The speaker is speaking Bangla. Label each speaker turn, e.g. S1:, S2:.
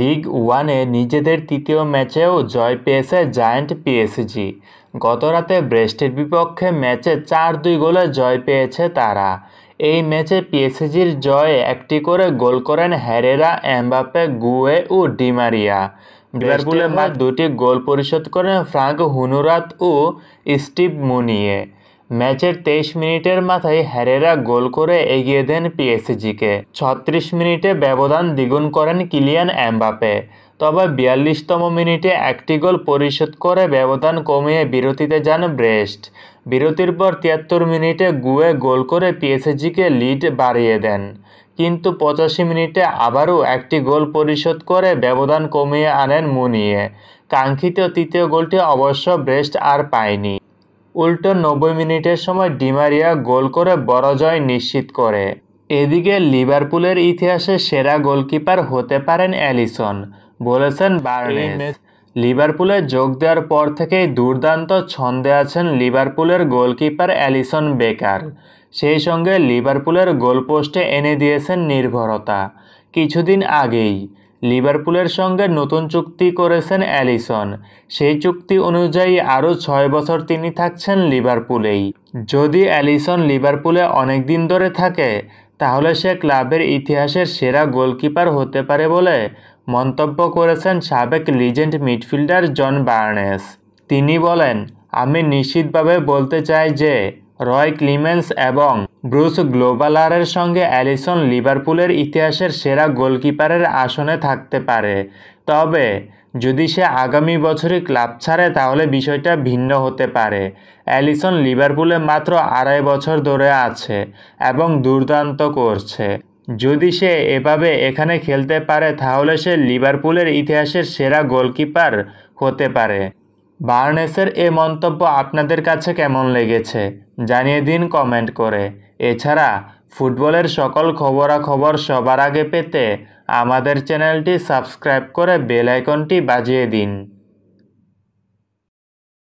S1: লিগ ওয়ানে নিজেদের তৃতীয় ম্যাচেও জয় পেয়েছে জায়ান্ট পিএসজি গতরাতে ব্রেস্টের বিপক্ষে ম্যাচে চার দুই গোলে জয় পেয়েছে তারা এই ম্যাচে পিএসজির জয়ে একটি করে গোল করেন হ্যারেরা অ্যাম্বাপে গুয়ে ও ডিমারিয়া লিভারপুলের দুটি গোল পরিশোধ করেন ফ্রাঙ্ক হুনুরাত ও স্টিভ মুনিয়ে ম্যাচের তেইশ মিনিটের মাথায় হ্যারেরা গোল করে এগিয়ে দেন পিএসজিকে ছত্রিশ মিনিটে ব্যবধান দ্বিগুণ করেন কিলিয়ান অ্যাম্বাপে তবে বিয়াল্লিশতম মিনিটে একটি গোল পরিশোধ করে ব্যবধান কমিয়ে বিরতিতে যান ব্রেস্ট বিরতির পর তিয়াত্তর মিনিটে গুয়ে গোল করে পিএসজিকে লিড বাড়িয়ে দেন কিন্তু পঁচাশি মিনিটে আবারও একটি গোল পরিশোধ করে ব্যবধান কমিয়ে আনেন মুনিয়ে কাঙ্ক্ষিত তৃতীয় গোলটি অবশ্য ব্রেস্ট আর পায়নি উল্টো নব্বই মিনিটের সময় ডিমারিয়া গোল করে বড় জয় নিশ্চিত করে এদিকে লিভারপুলের ইতিহাসে সেরা গোলকিপার হতে পারেন অ্যালিসন বলেছেন বার্নেস লিভারপুলে যোগ দেওয়ার পর থেকেই দুর্দান্ত ছন্দে আছেন লিভারপুলের গোলকিপার অ্যালিসন বেকার সেই সঙ্গে লিভারপুলের গোলপোস্টে এনে দিয়েছেন নির্ভরতা কিছুদিন আগেই লিভারপুলের সঙ্গে নতুন চুক্তি করেছেন অ্যালিসন সেই চুক্তি অনুযায়ী আরও ছয় বছর তিনি থাকছেন লিভারপুলেই যদি অ্যালিসন লিভারপুলে অনেক দিন ধরে থাকে তাহলে সে ক্লাবের ইতিহাসের সেরা গোলকিপার হতে পারে বলে মন্তব্য করেছেন সাবেক লিজেন্ড মিডফিল্ডার জন বার্নেস তিনি বলেন আমি নিশ্চিতভাবে বলতে চাই যে রয় ক্লিমেন্স এবং ব্রুস গ্লোবালারের সঙ্গে অ্যালিসন লিভারপুলের ইতিহাসের সেরা গোলকিপারের আসনে থাকতে পারে তবে যদি সে আগামী বছরই ক্লাব ছাড়ে তাহলে বিষয়টা ভিন্ন হতে পারে অ্যালিসন লিভারপুলে মাত্র আড়াই বছর ধরে আছে এবং দুর্দান্ত করছে যদি সে এভাবে এখানে খেলতে পারে তাহলে সে লিভারপুলের ইতিহাসের সেরা গোলকিপার হতে পারে বার্নেসের এ মন্তব্য আপনাদের কাছে কেমন লেগেছে জানিয়ে দিন কমেন্ট করে এছাড়া ফুটবলের সকল খবরাখবর সবার আগে পেতে আমাদের চ্যানেলটি সাবস্ক্রাইব করে বেল আইকনটি বাজিয়ে দিন